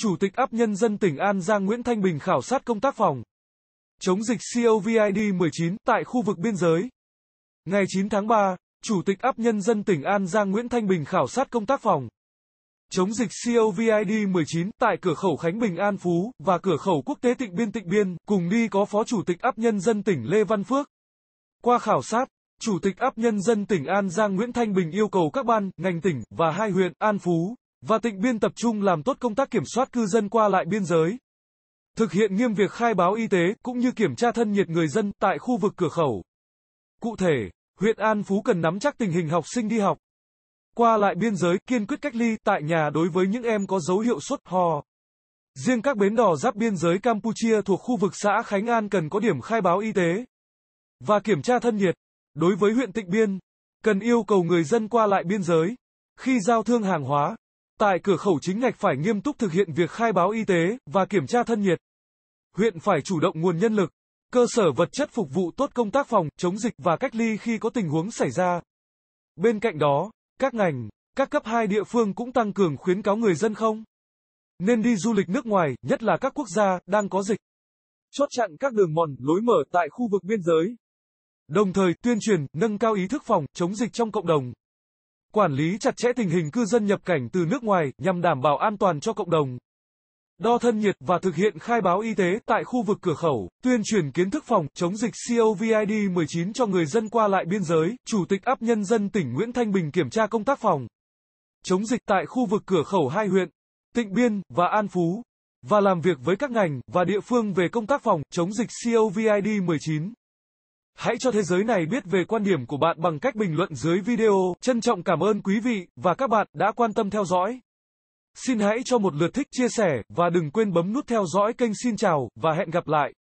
Chủ tịch áp nhân dân tỉnh An Giang Nguyễn Thanh Bình khảo sát công tác phòng chống dịch COVID-19 tại khu vực biên giới. Ngày 9 tháng 3, Chủ tịch áp nhân dân tỉnh An Giang Nguyễn Thanh Bình khảo sát công tác phòng chống dịch COVID-19 tại cửa khẩu Khánh Bình An Phú và cửa khẩu quốc tế Tịnh Biên Tịnh Biên, cùng đi có Phó Chủ tịch áp nhân dân tỉnh Lê Văn Phước. Qua khảo sát, Chủ tịch áp nhân dân tỉnh An Giang Nguyễn Thanh Bình yêu cầu các ban, ngành tỉnh và hai huyện An Phú, và tịnh biên tập trung làm tốt công tác kiểm soát cư dân qua lại biên giới. Thực hiện nghiêm việc khai báo y tế cũng như kiểm tra thân nhiệt người dân tại khu vực cửa khẩu. Cụ thể, huyện An Phú cần nắm chắc tình hình học sinh đi học. Qua lại biên giới kiên quyết cách ly tại nhà đối với những em có dấu hiệu sốt ho. Riêng các bến đò giáp biên giới Campuchia thuộc khu vực xã Khánh An cần có điểm khai báo y tế và kiểm tra thân nhiệt. Đối với huyện Tịnh Biên, cần yêu cầu người dân qua lại biên giới khi giao thương hàng hóa Tại cửa khẩu chính ngạch phải nghiêm túc thực hiện việc khai báo y tế và kiểm tra thân nhiệt. Huyện phải chủ động nguồn nhân lực, cơ sở vật chất phục vụ tốt công tác phòng, chống dịch và cách ly khi có tình huống xảy ra. Bên cạnh đó, các ngành, các cấp hai địa phương cũng tăng cường khuyến cáo người dân không nên đi du lịch nước ngoài, nhất là các quốc gia đang có dịch. Chốt chặn các đường mòn, lối mở tại khu vực biên giới. Đồng thời tuyên truyền, nâng cao ý thức phòng chống dịch trong cộng đồng. Quản lý chặt chẽ tình hình cư dân nhập cảnh từ nước ngoài nhằm đảm bảo an toàn cho cộng đồng. Đo thân nhiệt và thực hiện khai báo y tế tại khu vực cửa khẩu, tuyên truyền kiến thức phòng chống dịch COVID-19 cho người dân qua lại biên giới, Chủ tịch áp nhân dân tỉnh Nguyễn Thanh Bình kiểm tra công tác phòng chống dịch tại khu vực cửa khẩu hai huyện, Tịnh Biên và An Phú, và làm việc với các ngành và địa phương về công tác phòng chống dịch COVID-19. Hãy cho thế giới này biết về quan điểm của bạn bằng cách bình luận dưới video. Trân trọng cảm ơn quý vị và các bạn đã quan tâm theo dõi. Xin hãy cho một lượt thích chia sẻ và đừng quên bấm nút theo dõi kênh Xin chào và hẹn gặp lại.